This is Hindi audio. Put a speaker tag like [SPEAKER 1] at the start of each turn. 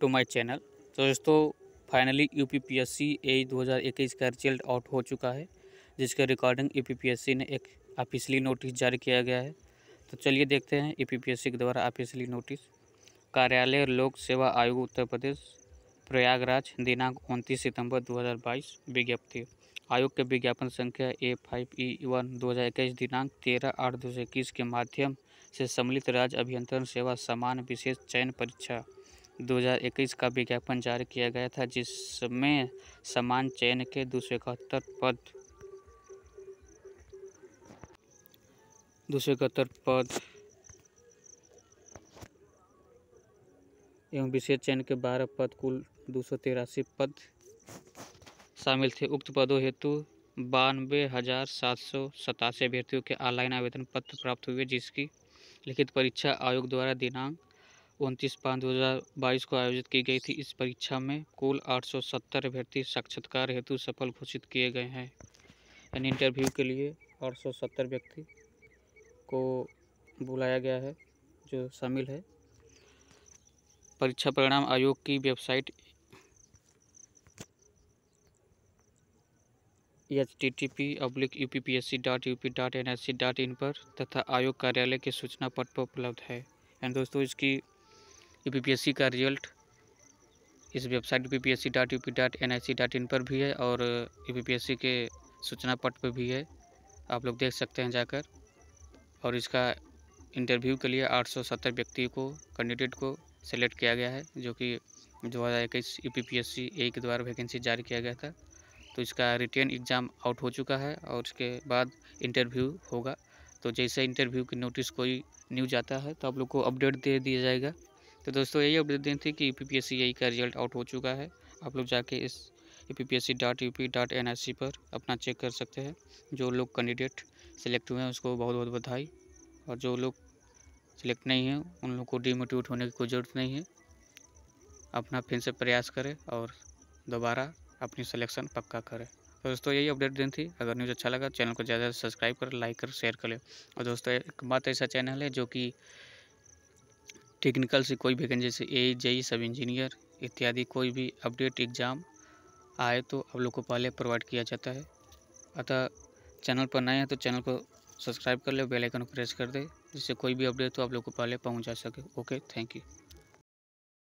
[SPEAKER 1] टू माय चैनल तो दोस्तों finally U P P S C A दो हज़ार इक्कीस का रिजल्ट आउट हो चुका है जिसके recording U P P S C ने एक ऑफिशियली नोटिस जारी किया गया है तो चलिए देखते हैं U P P S C के द्वारा ऑफिशियली नोटिस कार्यालय लोक सेवा आयोग उत्तर प्रदेश प्रयागराज दिनांक उनतीस सितंबर बाईस विज्ञप्ति आयोग के विज्ञापन संख्या ए फाइव ई वन दो हज़ार इक्कीस दिनांक तेरह आठ दो हज़ार इक्कीस के माध्यम से सम्मिलित राज्य अभियंत्रण सेवा सामान्य विशेष चयन परीक्षा 2021 का विज्ञापन जारी किया गया था जिसमें समान चयन के दो सौ इकहत्तर पद दो सौ इकहत्तर पद एवं विशेष चयन के बारह पद कुल दो सौ तिरासी पद शामिल थे उक्त पदों हेतु बानवे हज़ार सात सौ सतासी अभ्यर्थियों के ऑनलाइन आवेदन पत्र प्राप्त हुए जिसकी लिखित परीक्षा आयोग द्वारा दिनांक उनतीस पाँच दो हज़ार बाईस को आयोजित की गई थी इस परीक्षा में कुल आठ सौ सत्तर अभ्यर्थी साक्षात्कार हेतु सफल घोषित किए गए हैं यानी इंटरव्यू के लिए आठ सौ सत्तर व्यक्ति को बुलाया गया है जो शामिल है परीक्षा परिणाम आयोग की website H T T P अब्लिक U P P S C dot U P dot N S C dot in पर तथा आयोग कार्यालय के सूचना पट पर उपलब्ध है एंड दोस्तों इसकी यूपीपीएससी का रिजल्ट इस website C dot P dot N I C dot in पर भी है और यूपीपीएससी के सूचना पट पर भी है आप लोग देख सकते हैं जाकर और इसका इंटरव्यू के लिए 870 व्यक्ति को कैंडिडेट को सेलेक्ट किया गया है जो कि दो हज़ार इक्कीस U P P S C A के द्वारा वैकेंसी जारी किया गया था तो इसका रिटर्न एग्ज़ाम आउट हो चुका है और उसके बाद इंटरव्यू होगा तो जैसे इंटरव्यू की नोटिस कोई न्यूज आता है तो आप लोग को अपडेट दे दिया जाएगा तो दोस्तों यही अपडेट देनी थी कि यू e यही का रिजल्ट आउट हो चुका है आप लोग जाके इस P P S C dot U P dot N I C पर अपना चेक कर सकते हैं जो लोग कैंडिडेट सेलेक्ट हुए हैं उसको बहुत बहुत बधाई और जो लोग सेलेक्ट नहीं हैं उन लोग को डीमोटिवेट होने की कोई ज़रूरत नहीं है अपना फिर से प्रयास करें और दोबारा अपनी सिलेक्शन पक्का करें तो दोस्तों यही अपडेट देनी थी अगर न्यूज़ अच्छा लगा चैनल को ज़्यादा से सब्सक्राइब करें लाइक करें शेयर करें और दोस्तों एक बात ऐसा चैनल है जो कि टेक्निकल से कोई वैकेंसी जैसे ए जई सब इंजीनियर इत्यादि कोई भी अपडेट एग्ज़ाम आए तो आप लोग को पहले प्रोवाइड किया जाता है अतः चैनल पर नए हैं तो चैनल को सब्सक्राइब कर ले बेल आइकन को प्रेस कर दे जिससे कोई भी अपडेट तो आप लोग को पहले पहुंचा जा सके ओके थैंक यू